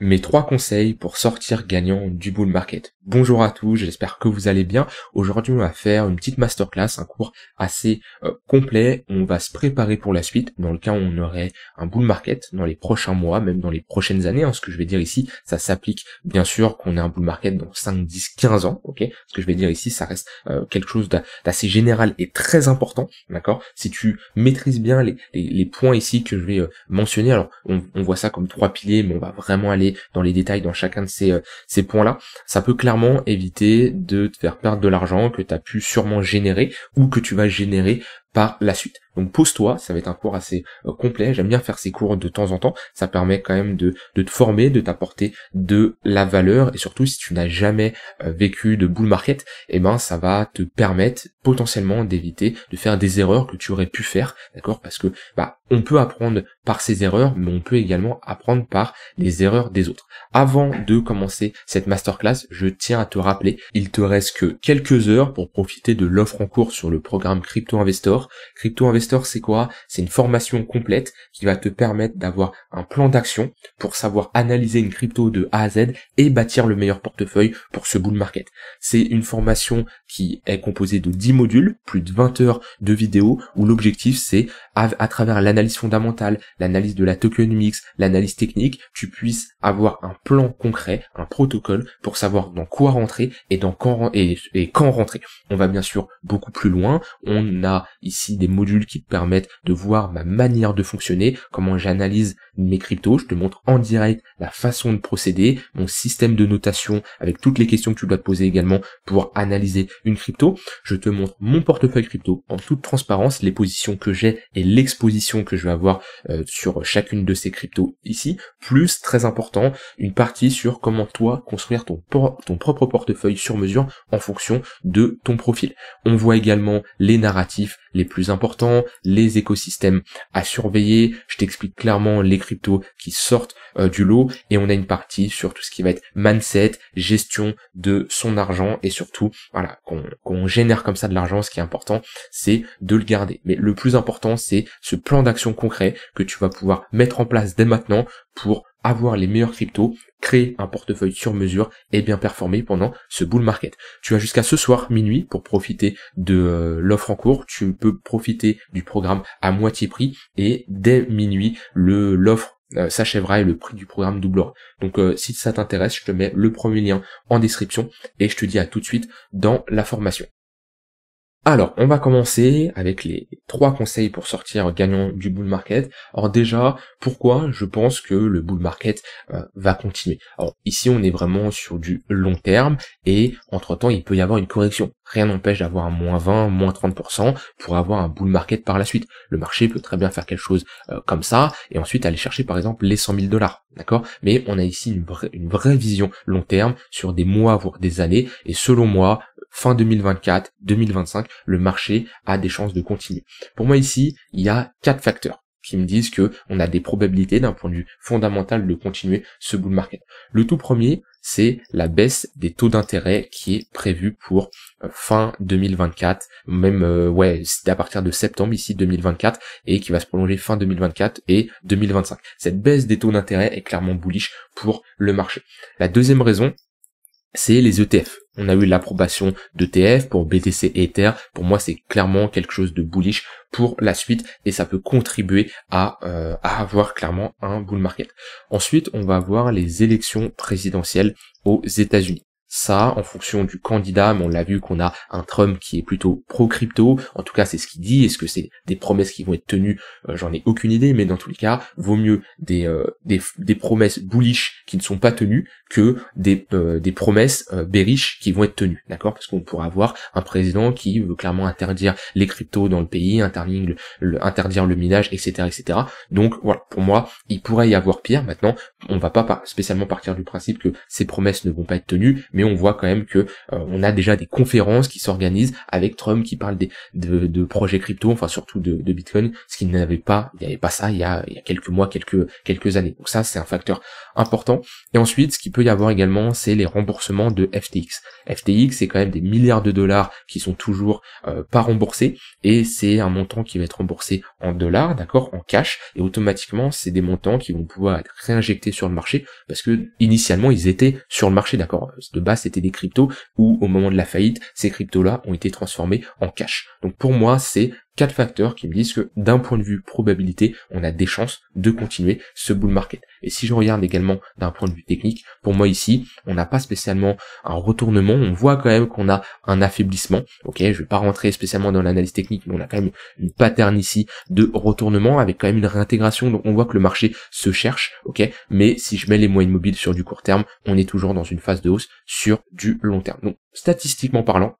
mes trois conseils pour sortir gagnant du bull market. Bonjour à tous, j'espère que vous allez bien. Aujourd'hui, on va faire une petite masterclass, un cours assez euh, complet. On va se préparer pour la suite, dans le cas où on aurait un bull market dans les prochains mois, même dans les prochaines années. Hein. Ce que je vais dire ici, ça s'applique bien sûr qu'on ait un bull market dans 5, 10, 15 ans. Ok, ce que je vais dire ici, ça reste euh, quelque chose d'assez général et très important. D'accord Si tu maîtrises bien les, points ici que je vais euh, mentionner, alors on, on voit ça comme trois piliers, mais on va vraiment aller dans les détails dans chacun de ces, euh, ces points-là, ça peut clairement éviter de te faire perdre de l'argent que tu as pu sûrement générer ou que tu vas générer par la suite. Donc pose-toi, ça va être un cours assez euh, complet, j'aime bien faire ces cours de temps en temps, ça permet quand même de, de te former, de t'apporter de la valeur, et surtout si tu n'as jamais euh, vécu de bull market, eh ben ça va te permettre potentiellement d'éviter de faire des erreurs que tu aurais pu faire, d'accord Parce que bah on peut apprendre par ses erreurs, mais on peut également apprendre par les erreurs des autres. Avant de commencer cette masterclass, je tiens à te rappeler, il te reste que quelques heures pour profiter de l'offre en cours sur le programme Crypto Investor Crypto investor, c'est quoi C'est une formation complète qui va te permettre d'avoir un plan d'action pour savoir analyser une crypto de A à Z et bâtir le meilleur portefeuille pour ce bull market. C'est une formation qui est composée de 10 modules, plus de 20 heures de vidéos où l'objectif c'est à, travers l'analyse fondamentale, l'analyse de la tokenomics, l'analyse technique, tu puisses avoir un plan concret, un protocole pour savoir dans quoi rentrer et dans quand et quand rentrer. On va bien sûr beaucoup plus loin. On a ici ici des modules qui te permettent de voir ma manière de fonctionner, comment j'analyse mes cryptos, je te montre en direct la façon de procéder, mon système de notation avec toutes les questions que tu dois te poser également pour analyser une crypto. Je te montre mon portefeuille crypto en toute transparence, les positions que j'ai et l'exposition que je vais avoir euh, sur chacune de ces cryptos ici, plus très important, une partie sur comment toi construire ton propre portefeuille sur mesure en fonction de ton profil. On voit également les narratifs les plus importants, les écosystèmes à surveiller. Je t'explique clairement les cryptos qui sortent euh, du lot et on a une partie sur tout ce qui va être mindset, gestion de son argent et surtout, voilà, qu'on génère comme ça de l'argent. Ce qui est important, c'est de le garder. Mais le plus important, c'est ce plan d'action concret que tu vas pouvoir mettre en place dès maintenant pour avoir les meilleurs cryptos, créer un portefeuille sur mesure et bien performer pendant ce bull market. Tu as jusqu'à ce soir minuit pour profiter de euh, l'offre en cours. Tu peux profiter du programme à moitié prix et dès minuit, le, l'offre euh, s'achèvera et le prix du programme doublera. Donc euh, si ça t'intéresse, je te mets le premier lien en description et je te dis à tout de suite dans la formation. Alors, on va commencer avec les trois conseils pour sortir gagnant du bull market. Alors déjà, pourquoi je pense que le bull market euh, va continuer Alors ici, on est vraiment sur du long terme et entre-temps, il peut y avoir une correction rien n'empêche d'avoir un moins 20, moins 30% pour avoir un bull market par la suite. Le marché peut très bien faire quelque chose euh, comme ça et ensuite aller chercher par exemple les 100 000 dollars, d'accord Mais on a ici une, une vraie vision long terme sur des mois voire des années et selon moi, fin 2024, 2025, le marché a des chances de continuer. Pour moi ici, il y a quatre facteurs qui me disent que on a des probabilités d'un point de vue fondamental de continuer ce bull market. Le tout premier, c'est la baisse des taux d'intérêt qui est prévue pour euh, fin 2024, même euh, ouais, c'est à partir de septembre ici 2024 et qui va se prolonger fin 2024 et 2025. Cette baisse des taux d'intérêt est clairement bullish pour le marché. La deuxième raison, c'est les ETF. On a eu l'approbation d'ETF pour BTC et Ether. Pour moi, c'est clairement quelque chose de bullish pour la suite et ça peut contribuer à, euh, à avoir clairement un bull market. Ensuite, on va avoir les élections présidentielles aux États-Unis ça en fonction du candidat, mais on l'a vu qu'on a un Trump qui est plutôt pro-crypto, en tout cas c'est ce qu'il dit, est-ce que c'est des promesses qui vont être tenues, euh, j'en ai aucune idée, mais dans tous les cas, vaut mieux des, euh, des, promesses bullish qui ne sont pas tenues que des, euh, des promesses bearish qui vont être tenues, d'accord Parce qu'on pourrait avoir un président qui veut clairement interdire les cryptos dans le pays, interdire le, interdire le minage, etc., etc. Donc voilà, pour moi, il pourrait y avoir pire, maintenant, on va pas spécialement partir du principe que ces promesses ne vont pas être tenues, mais on voit quand même que euh, on a déjà des conférences qui s'organisent avec Trump qui parle des, de, projets crypto, enfin surtout de, Bitcoin, ce qu'il n'avait pas, il n'y avait pas ça il y, a, il y a quelques mois, quelques quelques années. Donc ça c'est un facteur important. Et ensuite, ce qu'il peut y avoir également, c'est les remboursements de FTX. FTX, c'est quand même des milliards de dollars qui sont toujours euh, pas remboursés, et c'est un montant qui va être remboursé en dollars, d'accord, en cash, et automatiquement, c'est des montants qui vont pouvoir être réinjectés sur le marché, parce que initialement, ils étaient sur le marché, d'accord, de base c'était des cryptos où au moment de la faillite, ces cryptos-là ont été transformés en cash. Donc pour moi, c'est quatre facteurs qui me disent que d'un point de vue probabilité, on a des chances de continuer ce bull market. Et si je regarde également d'un point de vue technique, pour moi ici, on n'a pas spécialement un retournement, on voit quand même qu'on a un affaiblissement. Ok, je vais pas rentrer spécialement dans l'analyse technique, mais on a quand même une pattern ici de retournement avec quand même une réintégration, donc on voit que le marché se cherche, ok, mais si je mets les moyennes mobiles sur du court terme, on est toujours dans une phase de hausse sur du long terme. Donc statistiquement parlant,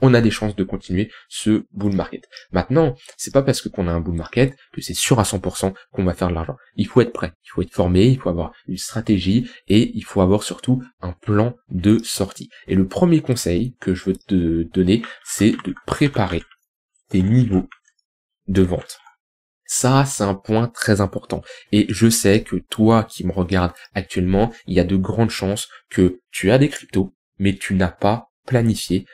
on a des chances de continuer ce bull market. Maintenant, c'est pas parce qu'on a un bull market que c'est sûr à 100% qu'on va faire de l'argent. Il faut être prêt, il faut être formé, il faut avoir une stratégie et il faut avoir surtout un plan de sortie. Et le premier conseil que je veux te donner, c'est de préparer tes niveaux de vente. Ça, c'est un point très important. Et je sais que toi qui me regardes actuellement, il y a de grandes chances que tu as des cryptos, mais tu n'as pas planifié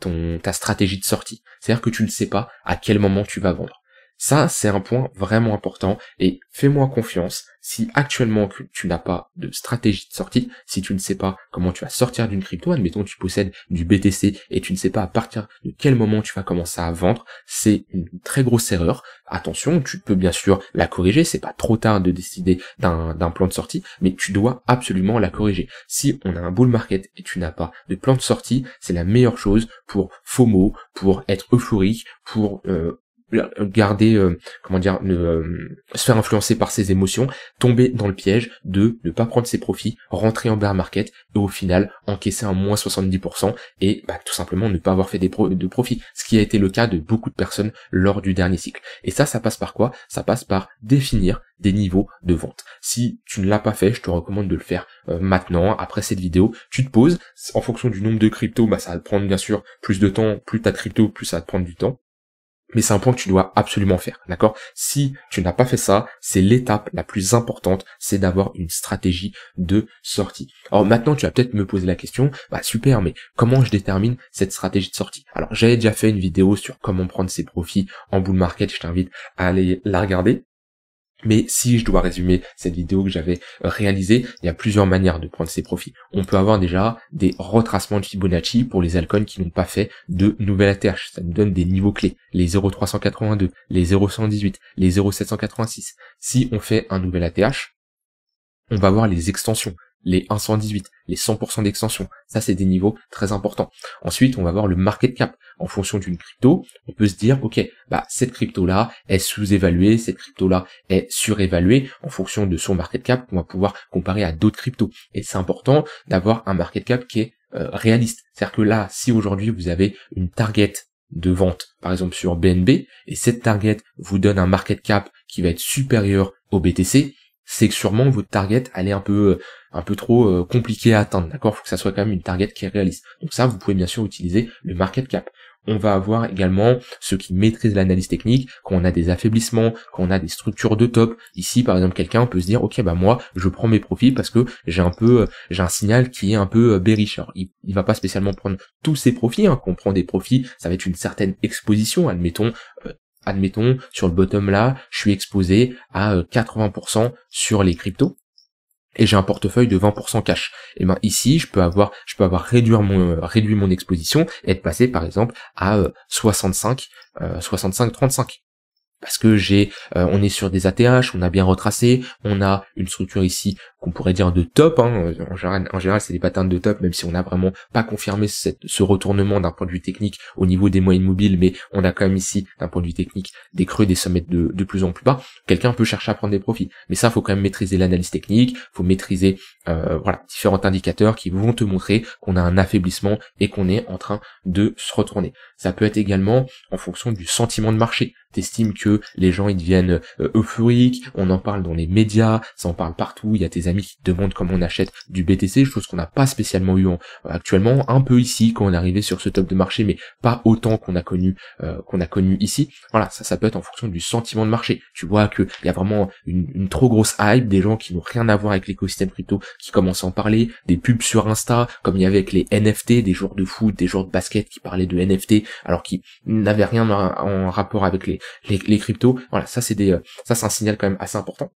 ton ta stratégie de sortie. C'est-à-dire que tu ne sais pas à quel moment tu vas vendre. Ça, c'est un point vraiment important et fais-moi confiance, si actuellement tu n'as pas de stratégie de sortie, si tu ne sais pas comment tu vas sortir d'une crypto, admettons tu possèdes du BTC et tu ne sais pas à partir de quel moment tu vas commencer à vendre, c'est une très grosse erreur. Attention, tu peux bien sûr la corriger, c'est pas trop tard de décider d'un plan de sortie, mais tu dois absolument la corriger. Si on a un bull market et tu n'as pas de plan de sortie, c'est la meilleure chose pour FOMO, pour être euphorique, pour euh, euh, garder, euh, comment dire, euh, se faire influencer par ses émotions, tomber dans le piège de ne pas prendre ses profits, rentrer en bear market et au final encaisser un moins 70% et bah, tout simplement ne pas avoir fait des de profits, ce qui a été le cas de beaucoup de personnes lors du dernier cycle. Et ça, ça passe par quoi Ça passe par définir des niveaux de vente. Si tu ne l'as pas fait, je te recommande de le faire maintenant, après cette vidéo. Tu te poses, en fonction du nombre de cryptos, bah, ça va te prendre bien sûr plus de temps, plus de crypto, plus ça va te prendre du temps mais c'est un point que tu dois absolument faire, d'accord Si tu n'as pas fait ça, c'est l'étape la plus importante, c'est d'avoir une stratégie de sortie. Alors maintenant, tu vas peut-être me poser la question, bah super, mais comment je détermine cette stratégie de sortie Alors j'avais déjà fait une vidéo sur comment prendre ses profits en bull market, je t'invite à aller la regarder. Mais si je dois résumer cette vidéo que j'avais réalisée, il y a plusieurs manières de prendre ces profits. On peut avoir déjà des retracements de Fibonacci pour les alcools qui n'ont pas fait de nouvelle ATH. Ça nous donne des niveaux clés. Les 0,382, les 0,118, les 0,786. Si on fait un nouvel ATH, on va voir les extensions, les 118, les 100% d'extension. Ça, c'est des niveaux très importants. Ensuite, on va voir le market cap. En fonction d'une crypto, on peut se dire, OK, bah, cette crypto-là est sous-évaluée, cette crypto-là est surévaluée. En fonction de son market cap, on va pouvoir comparer à d'autres cryptos. Et c'est important d'avoir un market cap qui est euh, réaliste. C'est-à-dire que là, si aujourd'hui vous avez une target de vente, par exemple sur BNB, et cette target vous donne un market cap qui va être supérieur au BTC, c'est que sûrement votre target elle est un peu euh, un peu trop euh, compliqué à atteindre, d'accord Faut que ça soit quand même une target qui est réaliste. Donc ça, vous pouvez bien sûr utiliser le market cap. On va avoir également ceux qui maîtrisent l'analyse technique, quand on a des affaiblissements, quand on a des structures de top. Ici, par exemple, quelqu'un peut se dire, ok, bah moi, je prends mes profits parce que j'ai un peu, euh, j'ai un signal qui est un peu bearish. il, il va pas spécialement prendre tous ses profits. Hein. Quand on prend des profits, ça va être une certaine exposition. Admettons, admettons, sur le bottom là, je suis exposé à 80% euh, sur les cryptos et j'ai un portefeuille de 20% cash. Et eh ben ici, je peux avoir, je peux avoir réduit mon, euh, réduit mon exposition et être passé par exemple à 65, 65, 35 parce que j'ai, euh, on est sur des ATH, on a bien retracé, on a une structure ici qu'on pourrait dire de top. Hein. Euh, en général, c'est des patterns de top, même si on n'a vraiment pas confirmé ce retournement d'un point de vue technique au niveau des moyennes mobiles, mais on a quand même ici, d'un point de vue technique, des creux, des sommets de, de plus en plus bas. Quelqu'un peut chercher à prendre des profits, mais ça, faut quand même maîtriser l'analyse technique, faut maîtriser euh, voilà différents indicateurs qui vont te montrer qu'on a un affaiblissement et qu'on est en train de se retourner. Ça peut être également en fonction du sentiment de marché estime que les gens ils deviennent euh, euphoriques, on en parle dans les médias, ça en parle partout, il y a tes amis qui te demandent comment on achète du BTC, chose qu'on n'a pas spécialement eu euh, actuellement, un peu ici quand on est arrivé sur ce top de marché, mais pas autant qu'on a connu euh, qu'on a connu ici. Voilà, ça ça peut être en fonction du sentiment de marché. Tu vois qu'il y a vraiment une, trop grosse hype, des gens qui n'ont rien à voir avec l'écosystème crypto qui commencent à en parler, des pubs sur Insta, comme il y avait avec les NFT, des joueurs de foot, des joueurs de basket qui parlaient de NFT, alors qu'ils n'avaient rien en rapport avec les, les, les cryptos. Voilà, ça c'est des, euh, ça c'est un signal quand même assez important.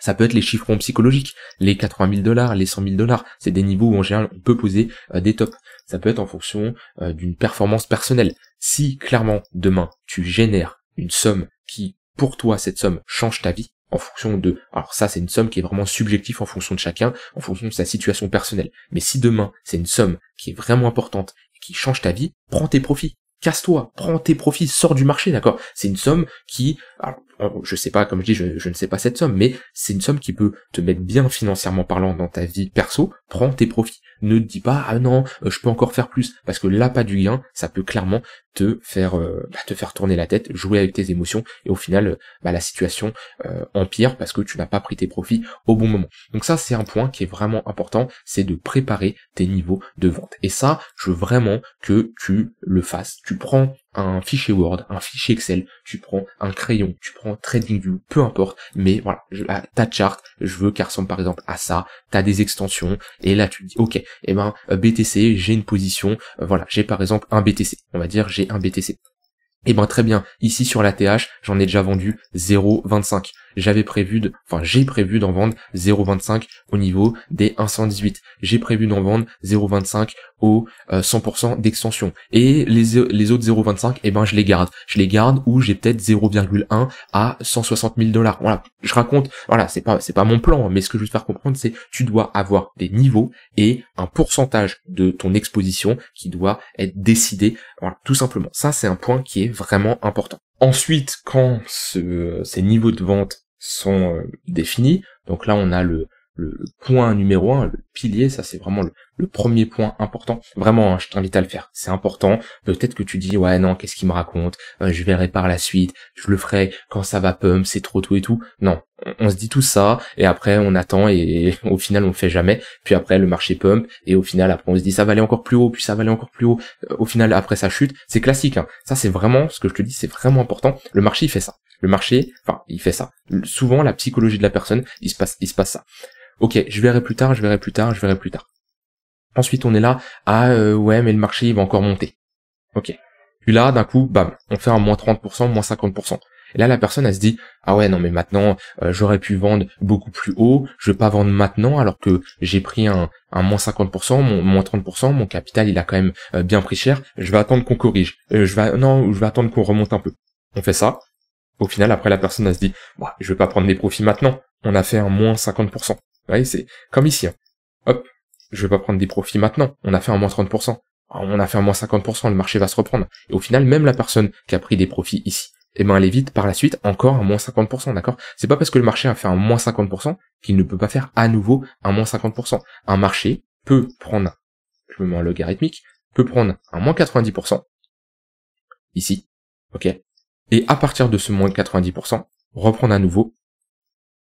Ça peut être les chiffrons psychologiques, les 80 000 dollars, les 100 000 dollars. C'est des niveaux où en général on peut poser euh, des tops. Ça peut être en fonction euh, d'une performance personnelle. Si clairement demain tu génères une somme qui pour toi cette somme change ta vie en fonction de, alors ça c'est une somme qui est vraiment subjective en fonction de chacun, en fonction de sa situation personnelle. Mais si demain c'est une somme qui est vraiment importante et qui change ta vie, prends tes profits casse-toi, prends tes profits, sors du marché, d'accord C'est une somme qui, euh, je sais pas, comme je dis, je, ne sais pas cette somme, mais c'est une somme qui peut te mettre bien financièrement parlant dans ta vie perso, prends tes profits. Ne dis pas, ah non, euh, je peux encore faire plus, parce que là, pas du gain, ça peut clairement te faire, euh, bah, te faire tourner la tête, jouer avec tes émotions, et au final, bah, la situation empire parce que tu n'as pas pris tes profits au bon moment. Donc ça, c'est un point qui est vraiment important, c'est de préparer tes niveaux de vente. Et ça, je veux vraiment que tu le fasses. Tu prends un fichier Word, un fichier Excel, tu prends un crayon, tu prends TradingView, peu importe, mais voilà, je, ah, ta charte, je veux qu'elle ressemble par exemple à ça, t'as des extensions, et là tu dis, ok, et eh ben euh, BTC, j'ai une position, euh, voilà, j'ai par exemple un BTC, on va dire j'ai un BTC. Et eh ben très bien, ici sur la TH, j'en ai déjà vendu 0,25. J'avais prévu de, enfin, j'ai prévu d'en vendre 0,25 au niveau des 118. J'ai prévu d'en vendre 0,25 au 100% euh, d'extension. Et les, autres 0,25, eh ben, je les garde. Je les garde où j'ai peut-être 0,1 à 160 000 dollars. Voilà. Je raconte, voilà, c'est pas, c'est pas mon plan, mais ce que je veux te faire comprendre, c'est tu dois avoir des niveaux et un pourcentage de ton exposition qui doit être décidé. Voilà, tout simplement. Ça, c'est un point qui est vraiment important. Ensuite, quand ce, ces niveaux de vente sont euh, définis. Donc là, on a le, le point numéro un, le pilier, ça c'est vraiment le, le premier point important. Vraiment, hein, je t'invite à le faire. C'est important. Peut-être que tu dis, ouais, non, qu'est-ce qu'il me raconte? Euh, je verrai par la suite. Je le ferai quand ça va pump, c'est trop tôt et tout. Non. On, se dit tout ça, et après, on attend, et, au final, on le fait jamais. Puis après, le marché pump, et au final, après, on se dit, ça va aller encore plus haut, puis ça va aller encore plus haut. Euh, au final, après, ça chute. C'est classique, hein. Ça, c'est vraiment, ce que je te dis, c'est vraiment important. Le marché, il fait ça. Le marché, enfin, il fait ça. Souvent, la psychologie de la personne, il se passe, il se passe ça. Ok, je verrai plus tard, je verrai plus tard, je verrai plus tard. Ensuite, on est là, ah euh, ouais, mais le marché il va encore monter. Ok. Puis là, d'un coup, bam, on fait un moins 30%, moins 50%. Et là, la personne, elle se dit, ah ouais, non, mais maintenant, euh, j'aurais pu vendre beaucoup plus haut, je vais pas vendre maintenant, alors que j'ai pris un, moins 50%, mon, moins 30%, mon capital, il a quand même euh, bien pris cher, je vais attendre qu'on corrige, je vais, non, je vais attendre qu'on remonte un peu. On fait ça. Au final, après, la personne, elle se dit, bah, je vais pas prendre mes profits maintenant, on a fait un moins 50%. Vous voyez, c'est comme ici. Hein. Hop, je vais pas prendre des profits maintenant. On a fait un moins 30%. On a fait un moins 50%, le marché va se reprendre. Et au final, même la personne qui a pris des profits ici, eh ben, elle évite par la suite encore un moins 50%, d'accord? C'est pas parce que le marché a fait un moins 50% qu'il ne peut pas faire à nouveau un moins 50%. Un marché peut prendre, je me mets en logarithmique, peut prendre un moins 90%, ici, ok? Et à partir de ce moins 90%, reprendre à nouveau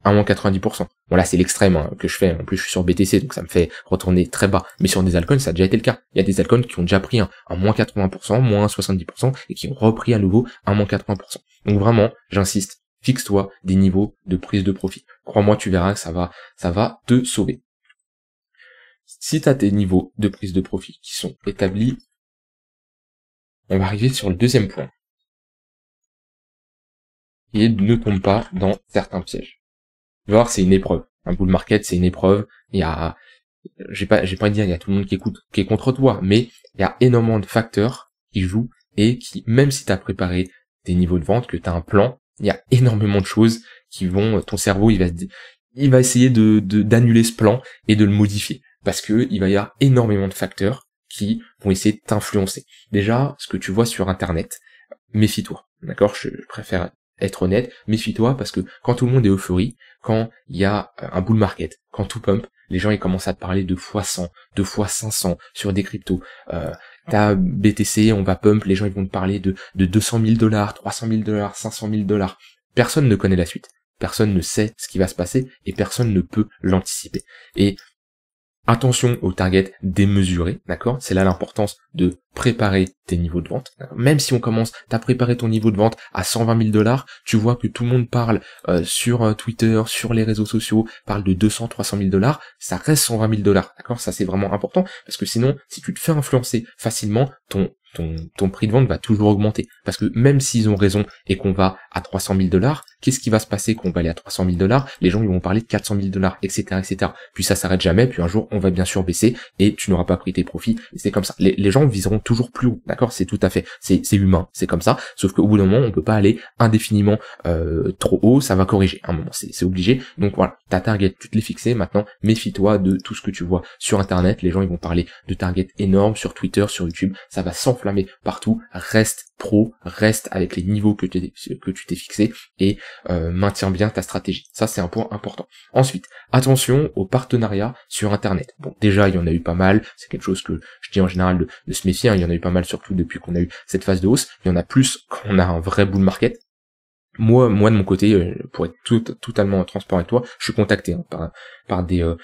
à moins 90%. Bon là c'est l'extrême hein, que je fais, en plus je suis sur BTC donc ça me fait retourner très bas. Mais sur des altcoins ça a déjà été le cas. Il y a des altcoins qui ont déjà pris un, moins 80%, moins 70% et qui ont repris à nouveau un moins 80%. Donc vraiment, j'insiste, fixe-toi des niveaux de prise de profit. Crois-moi, tu verras, ça va, ça va te sauver. Si tu as tes niveaux de prise de profit qui sont établis, on va arriver sur le deuxième point. Et ne tombe pas dans certains pièges voir, c'est une épreuve. Un bull market, c'est une épreuve. Il y a, j'ai pas, j'ai pas à dire, il y a tout le monde qui écoute, qui est contre toi, mais il y a énormément de facteurs qui jouent et qui, même si tu as préparé tes niveaux de vente, que tu as un plan, il y a énormément de choses qui vont, euh, ton cerveau, il va il va essayer de, d'annuler ce plan et de le modifier parce que il va y avoir énormément de facteurs qui vont essayer de t'influencer. Déjà, ce que tu vois sur internet, méfie-toi. D'accord, je préfère être honnête, méfie-toi parce que quand tout le monde est euphorie, quand il y a euh, un bull market, quand tout pump, les gens ils commencent à te parler de fois 100, de fois 500 sur des cryptos. Euh, T'as BTC, on va pump, les gens ils vont te parler de, de 200 000 dollars, 300 000 dollars, 500 000 dollars. Personne ne connaît la suite, personne ne sait ce qui va se passer et personne ne peut l'anticiper. Et Attention aux targets démesurés, d'accord C'est là l'importance de préparer tes niveaux de vente. Même si on commence, t'as préparé ton niveau de vente à 120 000 dollars, tu vois que tout le monde parle euh, sur euh, Twitter, sur les réseaux sociaux, parle de 200, 300 000 dollars, ça reste 120 000 dollars, d'accord Ça c'est vraiment important parce que sinon, si tu te fais influencer facilement, ton ton, prix de vente va toujours augmenter. Parce que même s'ils ont raison et qu'on va à 300 000 dollars, qu'est-ce qui va se passer qu'on va aller à 300 000 dollars Les gens ils vont parler de 400 000 dollars, etc., etc. Puis ça s'arrête jamais. Puis un jour, on va bien sûr baisser et tu n'auras pas pris tes profits. C'est comme ça. Les, gens viseront toujours plus haut. D'accord C'est tout à fait. C'est humain. C'est comme ça. Sauf qu'au bout d'un moment, on peut pas aller indéfiniment euh, trop haut. Ça va corriger. À un moment, c'est obligé. Donc voilà, ta target, tu te l'es fixée. Maintenant, méfie-toi de tout ce que tu vois sur Internet. Les gens ils vont parler de target énormes sur Twitter, sur YouTube. Ça va s'enfoncer mais partout, reste pro, reste avec les niveaux que, que tu t'es fixé et euh, maintiens bien ta stratégie. Ça c'est un point important. Ensuite, attention aux partenariats sur Internet. Bon, déjà il y en a eu pas mal, c'est quelque chose que je dis en général de, se méfier, hein. il y en a eu pas mal surtout depuis qu'on a eu cette phase de hausse, il y en a plus qu'on a un vrai bull market, moi, moi de mon côté, euh, pour être tout, totalement transparent avec toi, je suis contacté hein, par, des, euh,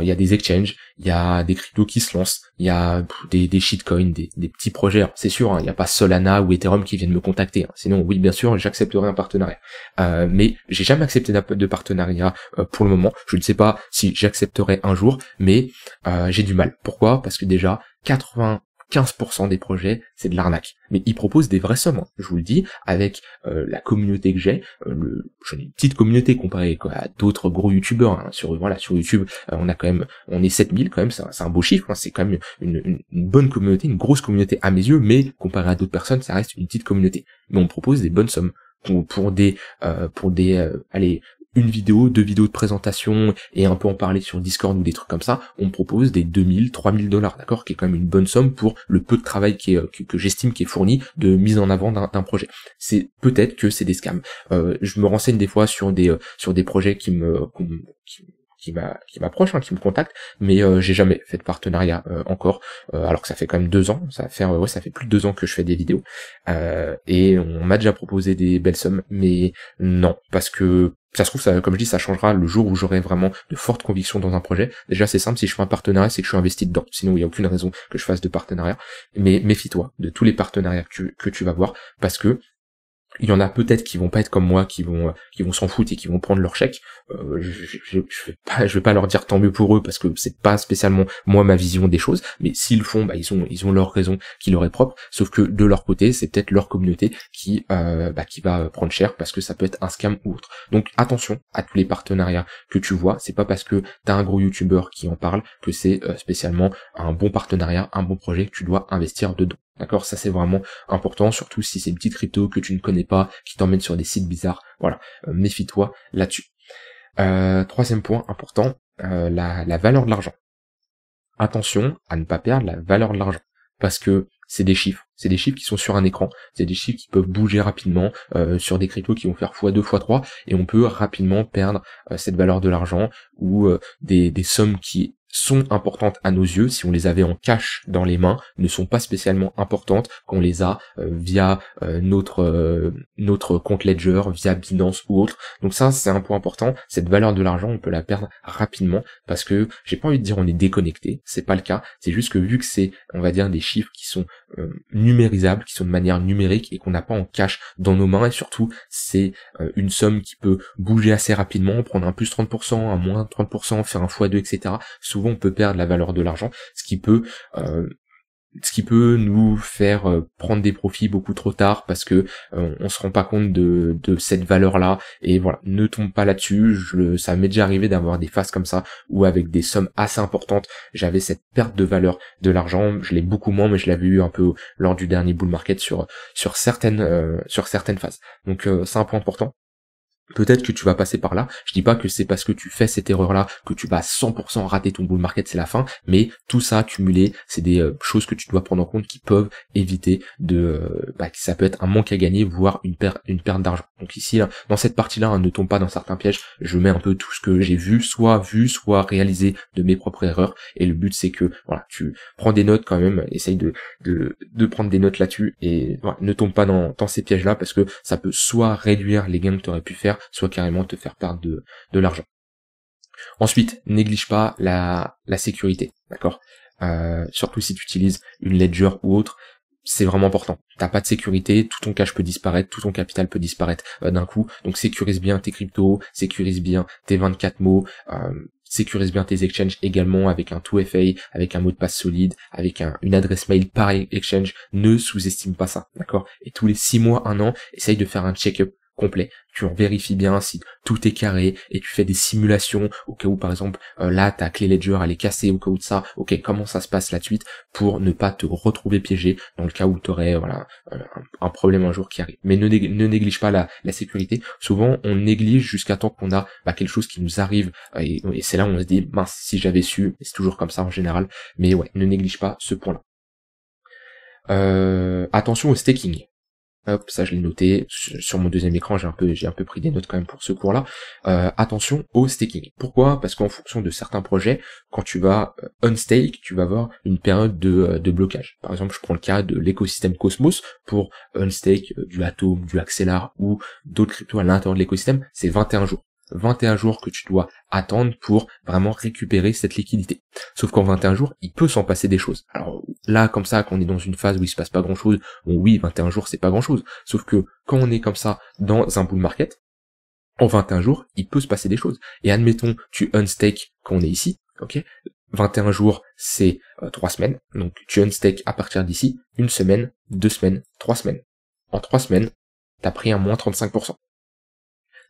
il y a des exchanges, il y a des cryptos qui se lancent, il y a des, shitcoins, des, petits projets. C'est sûr, hein, il n'y a pas Solana ou Ethereum qui viennent me contacter. Hein. Sinon, oui, bien sûr, j'accepterai un partenariat. Euh, mais j'ai jamais accepté de partenariat euh, pour le moment. Je ne sais pas si j'accepterai un jour, mais j'ai du mal. Pourquoi Parce que déjà, 80 15% des projets, c'est de l'arnaque. Mais ils proposent des vraies sommes, hein. je vous le dis, avec euh, la communauté que j'ai, euh, le... une petite communauté comparée quoi, à d'autres gros youtubeurs. Hein. Sur, voilà, sur YouTube, euh, on a quand même, on est 7000 quand même, c'est un, beau chiffre, hein. c'est quand même une, bonne communauté, une grosse communauté à mes yeux, mais comparé à d'autres personnes, ça reste une petite communauté. Mais on propose des bonnes sommes pour, pour des, euh, pour des, allez, une vidéo, deux vidéos de présentation et un peu en parler sur Discord ou des trucs comme ça, on propose des 2000, 3000 dollars, d'accord, qui est quand même une bonne somme pour le peu de travail qui est, euh, que, j'estime qui est fourni de mise en avant d'un projet. C'est peut-être que c'est des scams. Euh, je me renseigne des fois sur des euh, sur des projets qui me qui qui m'approche, hein, qui me contacte, mais euh, j'ai jamais fait de partenariat euh, encore, euh, alors que ça fait quand même deux ans, ça fait ouais, ça fait plus de deux ans que je fais des vidéos, et on m'a déjà proposé des belles sommes, mais non, parce que ça se trouve, comme je dis, ça changera le jour où j'aurai vraiment de fortes convictions dans un projet. Déjà, c'est simple, si je fais un partenariat, c'est que je suis investi dedans. Sinon, il n'y a aucune raison que je fasse de partenariat. Mais méfie-toi de tous les partenariats que que tu vas voir, parce que il y en a peut-être qui vont pas être comme moi, qui vont euh, qui vont s'en foutre et qui vont prendre leur chèque. Euh, je, je, vais pas leur dire tant mieux pour eux parce que c'est pas spécialement moi ma vision des choses. Mais s'ils font, bah, ils ont ils ont leur raison qui leur est propre. Sauf que de leur côté, c'est peut-être leur communauté qui euh, bah, qui va prendre cher parce que ça peut être un scam ou autre. Donc attention à tous les partenariats que tu vois. C'est pas parce que t'as un gros youtubeur qui en parle que c'est spécialement un bon partenariat, un bon projet. que Tu dois investir dedans. D'accord Ça c'est vraiment important, surtout si c'est une petite crypto que tu ne connais pas, qui t'emmène sur des sites bizarres. Voilà, euh, méfie-toi là-dessus. Euh, troisième point important, euh, la, valeur de l'argent. Attention à ne pas perdre la valeur de l'argent. Parce que c'est des chiffres. C'est des chiffres qui sont sur un écran. C'est des chiffres qui peuvent bouger rapidement sur des cryptos qui vont faire fois 2 fois 3 et on peut rapidement perdre cette valeur de l'argent ou des, sommes qui sont importantes à nos yeux, si on les avait en cash dans les mains, ne sont pas spécialement importantes qu'on les a euh, via euh, notre euh, notre compte Ledger, via Binance ou autre. Donc ça, c'est un point important. Cette valeur de l'argent, on peut la perdre rapidement parce que j'ai pas envie de dire on est déconnecté, c'est pas le cas. C'est juste que vu que c'est, on va dire, des chiffres qui sont numérisables, qui sont de manière numérique et qu'on n'a pas en cash dans nos mains et surtout c'est une somme qui peut bouger assez rapidement, prendre un plus 30%, un moins 30%, faire un x2, etc souvent on peut perdre la valeur de l'argent, ce qui peut euh, ce qui peut nous faire euh, prendre des profits beaucoup trop tard parce que euh, on se rend pas compte de, de, cette valeur là et voilà ne tombe pas là-dessus je, ça m'est déjà arrivé d'avoir des phases comme ça où avec des sommes assez importantes j'avais cette perte de valeur de l'argent je l'ai beaucoup moins mais je l'avais eu un peu lors du dernier bull market sur sur certaines sur certaines phases donc c'est un point important Peut-être que tu vas passer par là. Je dis pas que c'est parce que tu fais cette erreur-là que tu vas 100% rater ton bull market, c'est la fin. Mais tout ça cumulé, c'est des euh, choses que tu dois prendre en compte qui peuvent éviter de, euh, bah, ça peut être un manque à gagner, voire une, perte, une perte d'argent. Donc ici, dans cette partie-là, hein, ne tombe pas dans certains pièges. Je mets un peu tout ce que j'ai vu, soit vu, soit réalisé de mes propres erreurs. Et le but, c'est que, voilà, tu prends des notes quand même, essaye de, de, prendre des notes là-dessus et ne tombe pas dans, dans ces pièges-là parce que ça peut soit réduire les gains que tu aurais pu faire, soit carrément te faire part de, l'argent. Ensuite, néglige pas la, sécurité, d'accord euh, Surtout si tu utilises une ledger ou autre, c'est vraiment important. n'as pas de sécurité, tout ton cash peut disparaître, tout ton capital peut disparaître euh, d'un coup. Donc sécurise bien tes cryptos, sécurise bien tes 24 mots, euh, sécurise bien tes exchanges également avec un 2FA, avec un mot de passe solide, avec une adresse mail par exchange. Ne sous-estime pas ça, d'accord Et tous les 6 mois, 1 an, essaye de faire un check-up complet. Tu en vérifies bien si tout est carré et tu fais des simulations au cas où par exemple euh, là ta clé ledger elle est cassée au cas où de ça. Ok, comment ça se passe la suite pour ne pas te retrouver piégé dans le cas où tu aurais voilà euh, un, problème un jour qui arrive. Mais ne, néglige pas la, la, sécurité. Souvent on néglige jusqu'à temps qu'on a bah, quelque chose qui nous arrive et, c'est là où on se dit mince si j'avais su. C'est toujours comme ça en général. Mais ouais, ne néglige pas ce point-là. Euh, attention au staking. Hop, ça je l'ai noté. Sur mon deuxième écran, j'ai un peu, j'ai un peu pris des notes quand même pour ce cours-là. Euh, attention au staking. Pourquoi Parce qu'en fonction de certains projets, quand tu vas euh, unstake, tu vas avoir une période de, euh, de blocage. Par exemple, je prends le cas de l'écosystème Cosmos pour unstake du Atom, du Axelar ou d'autres cryptos à l'intérieur de l'écosystème, c'est 21 jours. 21 jours que tu dois attendre pour vraiment récupérer cette liquidité. Sauf qu'en 21 jours, il peut s'en passer des choses. Alors là, comme ça, qu'on est dans une phase où il se passe pas grand chose, bon, oui, 21 jours, c'est pas grand chose. Sauf que quand on est comme ça dans un bull market, en 21 jours, il peut se passer des choses. Et admettons, tu unstake quand on est ici, ok 21 jours, c'est euh, trois 3 semaines. Donc tu unstake à partir d'ici, une semaine, deux semaines, trois semaines. En trois semaines, tu as pris un moins 35%.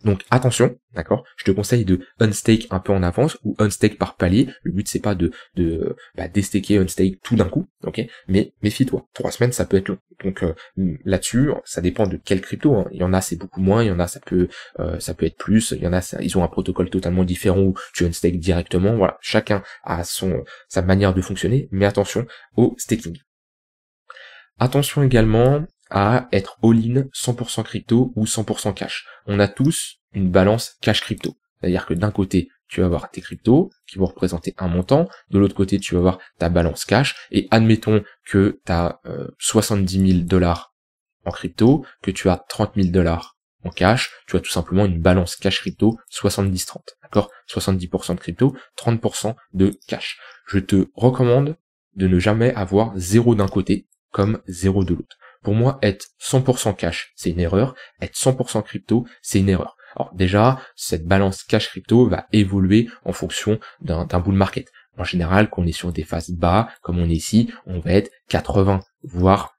Donc attention, d'accord Je te conseille de unstake un peu en avance ou unstake par palier. Le but c'est pas de, de bah, déstaker unstake tout d'un coup, ok Mais méfie-toi, trois semaines ça peut être long. Donc euh, mm, là-dessus, ça dépend de quel crypto. Hein. Il y en a c'est beaucoup moins, il y en a ça peut euh, ça peut être plus, il y en a ils ont un protocole totalement différent où tu unstake directement. Voilà, chacun a son sa manière de fonctionner, mais attention au staking. Attention également à être all-in 100% crypto ou 100% cash. On a tous une balance cash crypto. C'est-à-dire que d'un côté, tu vas avoir tes cryptos qui vont représenter un montant, de l'autre côté, tu vas avoir ta balance cash, et admettons que tu as 70 000 dollars en crypto, que tu as 30 000 dollars en cash, tu as tout simplement une balance cash crypto 70-30, d'accord 70% de crypto, 30% de cash. Je te recommande de ne jamais avoir zéro d'un côté comme zéro de l'autre. Pour moi, être 100% cash, c'est une erreur. Être 100% crypto, c'est une erreur. Alors déjà, cette balance cash crypto va évoluer en fonction d'un bull market. En général, quand on est sur des phases bas, comme on est ici, on va être 80, voire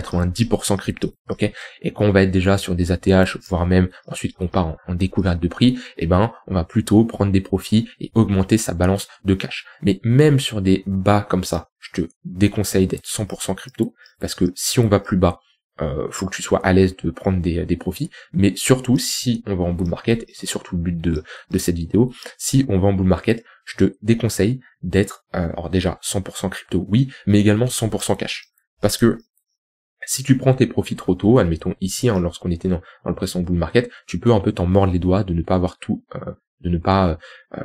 90% crypto, ok Et quand on va être déjà sur des ATH, voire même ensuite qu'on part en, découverte de prix, eh ben on va plutôt prendre des profits et augmenter sa balance de cash. Mais même sur des bas comme ça, je te déconseille d'être 100% crypto parce que si on va plus bas, euh, faut que tu sois à l'aise de prendre des, profits, mais surtout si on va en bull market, et c'est surtout le but de, cette vidéo, si on va en bull market, je te déconseille d'être, euh, alors déjà 100% crypto, oui, mais également 100% cash. Parce que si tu prends tes profits trop tôt, admettons ici, hein, lorsqu'on était dans, le pression bull market, tu peux un peu t'en mordre les doigts de ne pas avoir tout, euh, de ne pas euh, euh,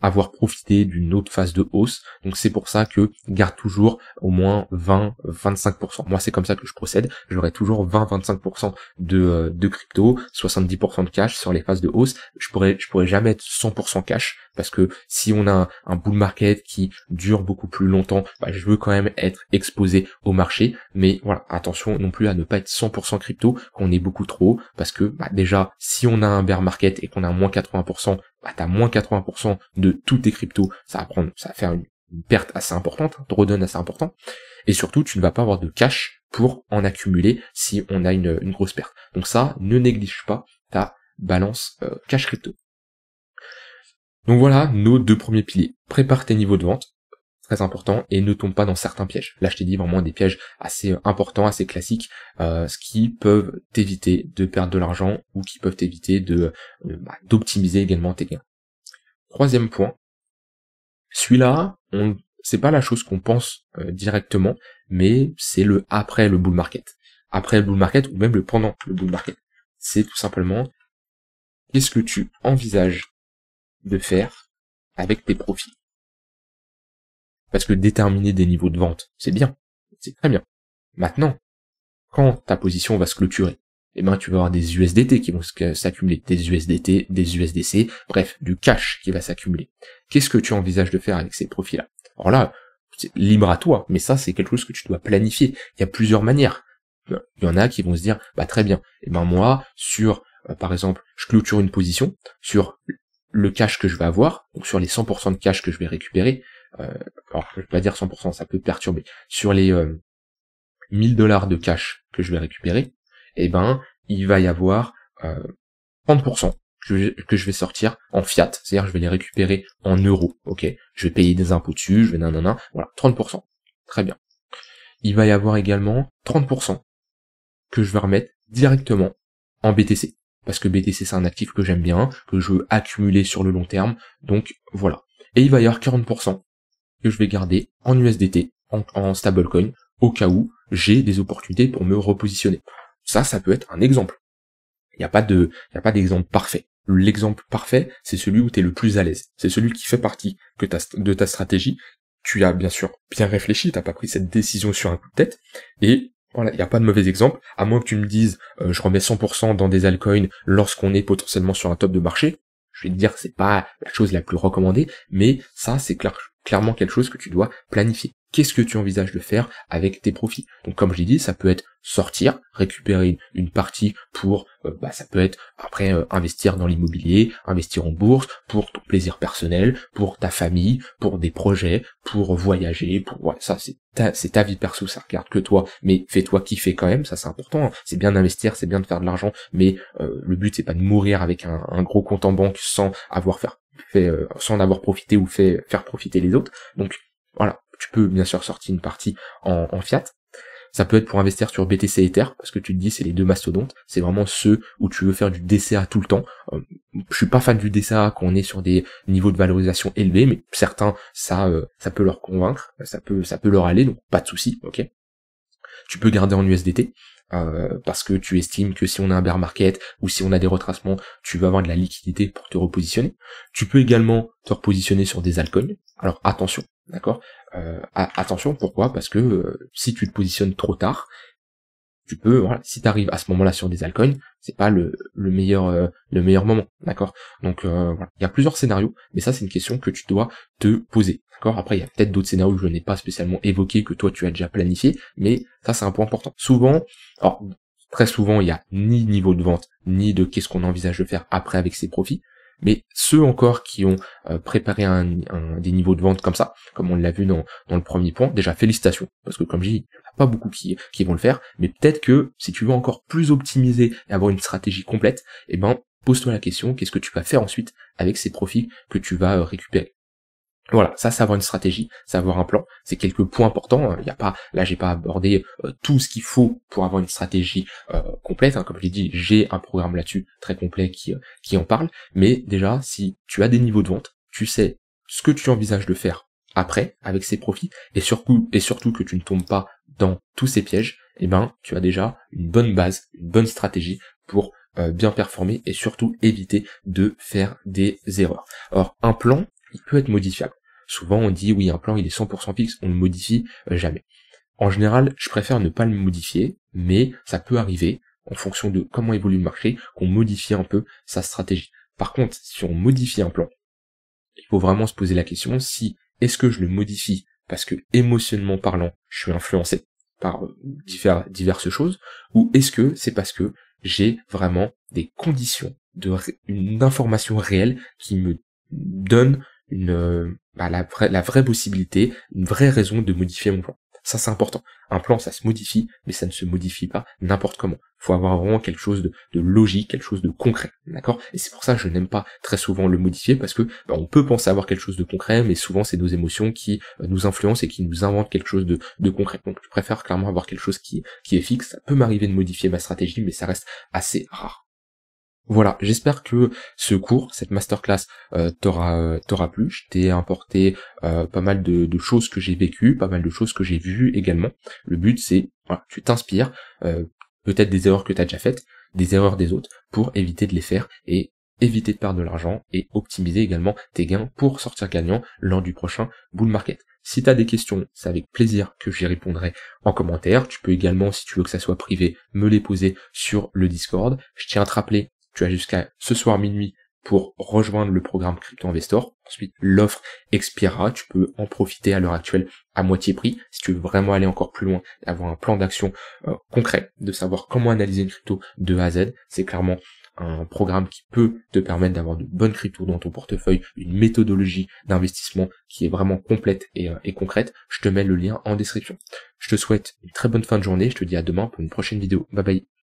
avoir profité d'une autre phase de hausse. Donc c'est pour ça que garde toujours au moins 20-25%. Moi c'est comme ça que je procède. J'aurai toujours 20-25% euh, de, crypto, 70% de cash sur les phases de hausse. Je pourrais, je pourrais jamais être 100% cash parce que si on a un bull market qui dure beaucoup plus longtemps, bah, je veux quand même être exposé au marché. Mais voilà, attention non plus à ne pas être 100% crypto, qu'on est beaucoup trop parce que bah, déjà si on a un bear market et qu'on a moins 80% bah, moins 80% de tous tes cryptos, ça va prendre, ça va faire une, perte assez importante, un hein, redonne assez important, et surtout tu ne vas pas avoir de cash pour en accumuler si on a une, grosse perte. Donc ça, ne néglige pas ta balance euh, cash crypto. Donc voilà nos deux premiers piliers. Prépare tes niveaux de vente, très important, et ne tombe pas dans certains pièges. Là, je t'ai dit vraiment des pièges assez importants, assez classiques, euh, ce qui peuvent t'éviter de perdre de l'argent ou qui peuvent t'éviter de euh, bah, d'optimiser également tes gains. Troisième point, celui-là, on c'est pas la chose qu'on pense euh, directement, mais c'est le après le bull market. Après le bull market ou même le pendant le bull market. C'est tout simplement qu'est-ce que tu envisages de faire avec tes profits parce que déterminer des niveaux de vente, c'est bien. C'est très bien. Maintenant, quand ta position va se clôturer, eh ben, tu vas avoir des USDT qui vont s'accumuler, des USDT, des USDC, bref, du cash qui va s'accumuler. Qu'est-ce que tu envisages de faire avec ces profits-là? Alors là, c'est libre à toi, mais ça, c'est quelque chose que tu dois planifier. Il y a plusieurs manières. Il y en a qui vont se dire, bah, très bien. Eh ben, moi, sur, euh, par exemple, je clôture une position sur le cash que je vais avoir, donc sur les 100% de cash que je vais récupérer, euh, alors je vais pas dire 100%, ça peut perturber. Sur les 1000 euh, dollars de cash que je vais récupérer, eh ben il va y avoir 30% euh, que je vais sortir en fiat, c'est-à-dire je vais les récupérer en euros, ok Je vais payer des impôts dessus, je vais nanana, voilà, 30%, très bien. Il va y avoir également 30% que je vais remettre directement en BTC, parce que BTC c'est un actif que j'aime bien, que je veux accumuler sur le long terme, donc voilà. Et il va y avoir 40% que je vais garder en USDT, en, stablecoin, au cas où j'ai des opportunités pour me repositionner. Ça, ça peut être un exemple. Il n'y a pas de, a pas d'exemple parfait. L'exemple parfait, c'est celui où tu es le plus à l'aise. C'est celui qui fait partie que de ta stratégie. Tu as bien sûr bien réfléchi, t'as pas pris cette décision sur un coup de tête. Et voilà, il n'y a pas de mauvais exemple. À moins que tu me dises, euh, je remets 100% dans des altcoins lorsqu'on est potentiellement sur un top de marché. Je vais te dire, que c'est pas la chose la plus recommandée, mais ça, c'est clair, clairement quelque chose que tu dois planifier. Qu'est-ce que tu envisages de faire avec tes profits Donc comme je l'ai dit, ça peut être sortir, récupérer une partie pour, euh, bah, ça peut être après euh, investir dans l'immobilier, investir en bourse, pour ton plaisir personnel, pour ta famille, pour des projets, pour voyager, pour ça c'est ta, c'est ta vie perso, ça regarde que toi, mais fais-toi kiffer quand même, ça c'est important, hein. c'est bien d'investir, c'est bien de faire de l'argent, mais euh, le but c'est pas de mourir avec un, gros compte en banque sans avoir faire, fait en euh, sans avoir profité ou fait faire profiter les autres. Donc voilà, tu peux bien sûr sortir une partie en, fiat. Ça peut être pour investir sur BTC et Ether, parce que tu te dis c'est les deux mastodontes, c'est vraiment ceux où tu veux faire du DCA tout le temps. Euh, je suis pas fan du DCA quand on est sur des niveaux de valorisation élevés, mais certains ça euh, ça peut leur convaincre, ça peut ça peut leur aller, donc pas de souci, ok. Tu peux garder en USDT, euh, parce que tu estimes que si on a un bear market ou si on a des retracements, tu vas avoir de la liquidité pour te repositionner. Tu peux également te repositionner sur des altcoins. Alors attention, d'accord euh, Attention, pourquoi Parce que euh, si tu te positionnes trop tard, tu peux, voilà, si tu arrives à ce moment-là sur des altcoins, c'est pas le, meilleur le meilleur moment, d'accord Donc voilà, il y a plusieurs scénarios, mais ça c'est une question que tu dois te poser. Après, il y a peut-être d'autres scénarios que je n'ai pas spécialement évoqués, que toi tu as déjà planifié, mais ça c'est un point important. Souvent, très souvent, il n'y a ni niveau de vente, ni de qu'est-ce qu'on envisage de faire après avec ses profits. Mais ceux encore qui ont euh, préparé des niveaux de vente comme ça, comme on l'a vu dans, le premier point, déjà félicitations, parce que comme je dis, il n'y a pas beaucoup qui, qui vont le faire, mais peut-être que si tu veux encore plus optimiser et avoir une stratégie complète, eh ben pose-toi la question, qu'est-ce que tu vas faire ensuite avec ces profits que tu vas euh, récupérer voilà, ça, savoir une stratégie, savoir un plan, c'est quelques points importants. Hein. Il n'y a pas, là, j'ai pas abordé euh, tout ce qu'il faut pour avoir une stratégie euh, complète. Hein. Comme je l'ai dit, j'ai un programme là-dessus très complet qui, euh, qui en parle. Mais déjà, si tu as des niveaux de vente, tu sais ce que tu envisages de faire après avec ces profits et surtout, et surtout que tu ne tombes pas dans tous ces pièges, et eh ben, tu as déjà une bonne base, une bonne stratégie pour bien performer et surtout éviter de faire des erreurs. Alors un plan, il peut être modifiable. Souvent, on dit, oui, un plan, il est 100% fixe, on le modifie euh, jamais. En général, je préfère ne pas le modifier, mais ça peut arriver, en fonction de comment évolue le marché, qu'on modifie un peu sa stratégie. Par contre, si on modifie un plan, il faut vraiment se poser la question si est-ce que je le modifie parce que émotionnellement parlant, je suis influencé par euh, diverses choses, ou est-ce que c'est parce que j'ai vraiment des conditions, de, une information réelle qui me donne une, euh, bah, la, vraie, la vraie possibilité, une vraie raison de modifier mon plan. Ça, c'est important. Un plan, ça se modifie, mais ça ne se modifie pas n'importe comment. Il faut avoir vraiment quelque chose de, de, logique, quelque chose de concret. D'accord Et c'est pour ça que je n'aime pas très souvent le modifier, parce que bah, on peut penser avoir quelque chose de concret, mais souvent c'est nos émotions qui euh, nous influencent et qui nous inventent quelque chose de, de concret. Donc je préfère clairement avoir quelque chose qui, qui est fixe. Ça peut m'arriver de modifier ma stratégie, mais ça reste assez rare. Voilà, j'espère que ce cours, cette masterclass euh, t'aura euh, t'aura plu. Je t'ai importé euh, pas mal de, choses que j'ai vécues, pas mal de choses que j'ai vues également. Le but c'est, tu t'inspires, euh, peut-être des erreurs que tu as déjà faites, des erreurs des autres, pour éviter de les faire et éviter de perdre de l'argent et optimiser également tes gains pour sortir gagnant lors du prochain bull market. Si tu as des questions, c'est avec plaisir que j'y répondrai en commentaire. Tu peux également, si tu veux que ça soit privé, me les poser sur le Discord. Je tiens à te rappeler tu as jusqu'à ce soir minuit pour rejoindre le programme Crypto Investor. Ensuite, l'offre expirera. Tu peux en profiter à l'heure actuelle à moitié prix. Si tu veux vraiment aller encore plus loin, avoir un plan d'action euh, concret, de savoir comment analyser une crypto de A à Z, c'est clairement un programme qui peut te permettre d'avoir de bonnes cryptos dans ton portefeuille, une méthodologie d'investissement qui est vraiment complète et, euh, et concrète. Je te mets le lien en description. Je te souhaite une très bonne fin de journée. Je te dis à demain pour une prochaine vidéo. Bye bye.